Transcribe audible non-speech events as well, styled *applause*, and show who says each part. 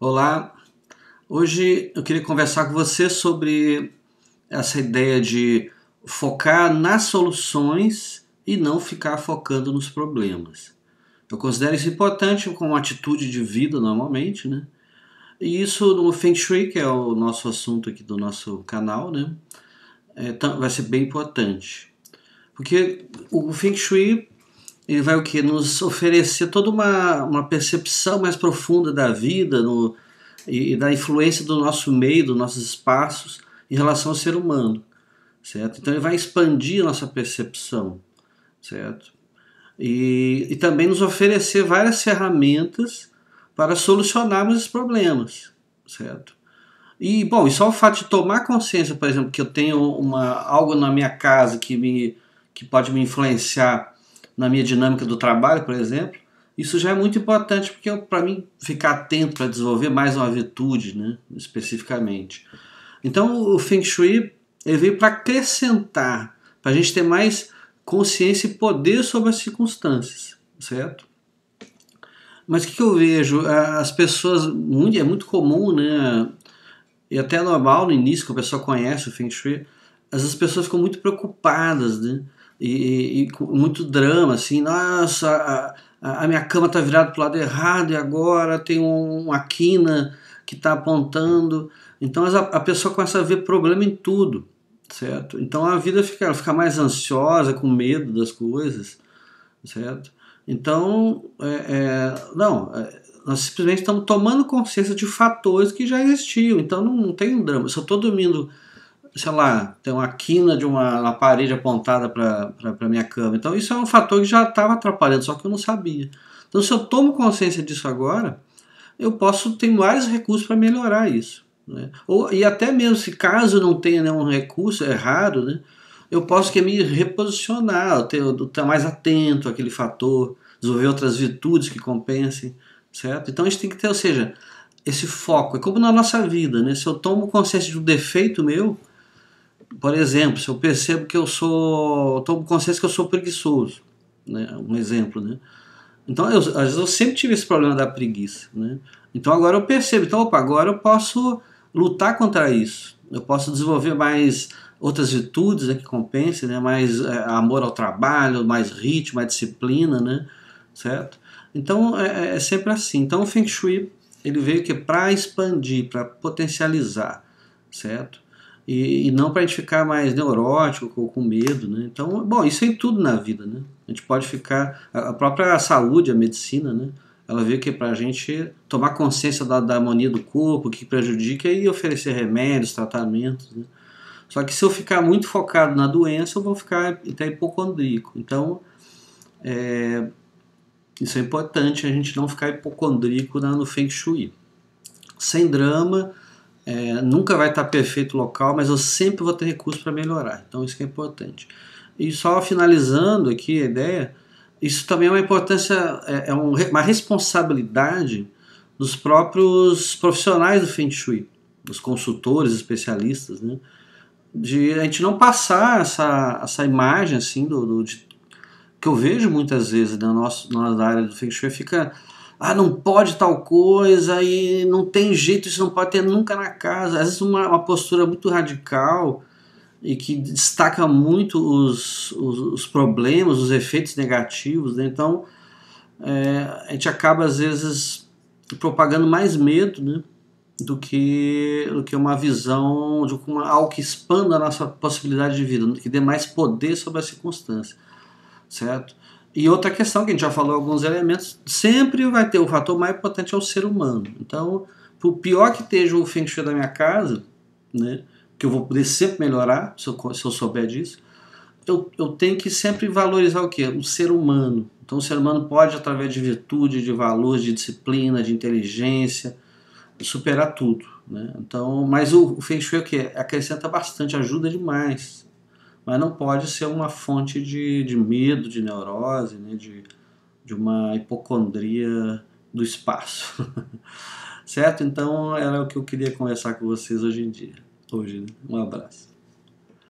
Speaker 1: Olá, hoje eu queria conversar com você sobre essa ideia de focar nas soluções e não ficar focando nos problemas. Eu considero isso importante como atitude de vida normalmente, né? E isso no Feng Shui, que é o nosso assunto aqui do nosso canal, né? É, vai ser bem importante. Porque o Feng Shui ele vai o que nos oferecer toda uma, uma percepção mais profunda da vida no, e, e, da influência do nosso meio, dos nossos espaços em relação ao ser humano, certo? Então ele vai expandir a nossa percepção, certo? E, e também nos oferecer várias ferramentas para solucionarmos os problemas, certo? E bom, e só o fato de tomar consciência, por exemplo, que eu tenho uma algo na minha casa que me que pode me influenciar na minha dinâmica do trabalho, por exemplo, isso já é muito importante porque para mim ficar atento para desenvolver mais uma virtude, né, especificamente. Então o Feng Shui ele veio para acrescentar, para a gente ter mais consciência e poder sobre as circunstâncias, certo? Mas o que, eu vejo? As pessoas, é muito comum, né? E até é normal no início que o pessoal conhece o Feng Shui, as pessoas ficam muito preocupadas, né? e, e muito drama, assim, nossa, a, a minha cama está virada pro lado errado e agora tem um, uma quina que está apontando. Então a, a pessoa começa a ver problema em tudo, certo? Então a vida fica, ela fica mais ansiosa, com medo das coisas, certo? Então, é, é, não, é, nós simplesmente estamos tomando consciência de fatores que já existiam, então não, não tem um drama. Se eu estou dormindo sei lá, tem uma quina de uma, uma parede apontada para a minha cama. Então isso é um fator que já estava atrapalhando, só que eu não sabia. Então se eu tomo consciência disso agora, eu posso ter vários recursos para melhorar isso. Né? Ou, e até mesmo se caso não tenha nenhum recurso errado, né, eu posso que me reposicionar, ter, estar mais atento àquele fator, desenvolver outras virtudes que compensem, certo? Então a gente tem que ter, ou seja, esse foco. É como na nossa vida, né? Se eu tomo consciência de um defeito meu, por exemplo, se eu percebo que eu sou, tomo consciência que eu sou preguiçoso, né? um exemplo, né? Então, eu, às vezes eu sempre tive esse problema da preguiça, né? Então agora eu percebo, então, opa, agora eu posso lutar contra isso, eu posso desenvolver mais outras virtudes né, que compensem, né? Mais é, amor ao trabalho, mais ritmo, mais disciplina, né? Certo? Então é, é, é sempre assim. Então o Feng Shui ele veio que para expandir, para potencializar, certo? e, e não para a gente ficar mais neurótico ou com medo, né? Então, bom, isso é em tudo na vida, né? A gente pode ficar a própria saúde, a medicina, né? Ela vê que para a gente tomar consciência da, da harmonia do corpo, que prejudica e oferecer remédios, tratamentos, né? Só que se eu ficar muito focado na doença, eu vou ficar até hipocondríaco. Então, é, isso é importante, a gente não ficar hipocondríaco no Feng Shui. Sem drama, é, nunca vai estar perfeito o local, mas eu sempre vou ter recurso para melhorar. Então isso é importante. E só finalizando aqui a ideia, isso também é uma importância, é, é uma responsabilidade dos próprios profissionais do Feng Shui, dos consultores, especialistas, né? De a gente não passar essa, essa imagem assim do, do de, que eu vejo muitas vezes na né? nossa, na área do Feng Shui, fica ah, não pode tal coisa e não tem jeito, isso não pode ter nunca na casa. Às vezes uma, uma postura muito radical e que destaca muito os, os, os problemas, os efeitos negativos. Né? Então, é, a gente acaba às vezes propagando mais medo né? do, que, do que uma visão, de uma, algo que expanda a nossa possibilidade de vida, que dê mais poder sobre a circunstância, certo? E outra questão que a gente já falou alguns elementos, sempre vai ter o fator mais importante é o ser humano. Então, por pior que esteja o feng shui da minha casa, né, que eu vou poder sempre melhorar se eu, se eu souber disso, eu, eu tenho que sempre valorizar o que? O ser humano. Então, o ser humano pode, através de virtude, de valores, de disciplina, de inteligência, superar tudo. Né? Então, mas o, o Feng Shui é o que? Acrescenta bastante, ajuda demais mas não pode ser uma fonte de, de medo, de neurose, né? de, de uma hipocondria do espaço. *laughs* certo? Então era o que eu queria conversar com vocês hoje em dia. Hoje, né? Um abraço.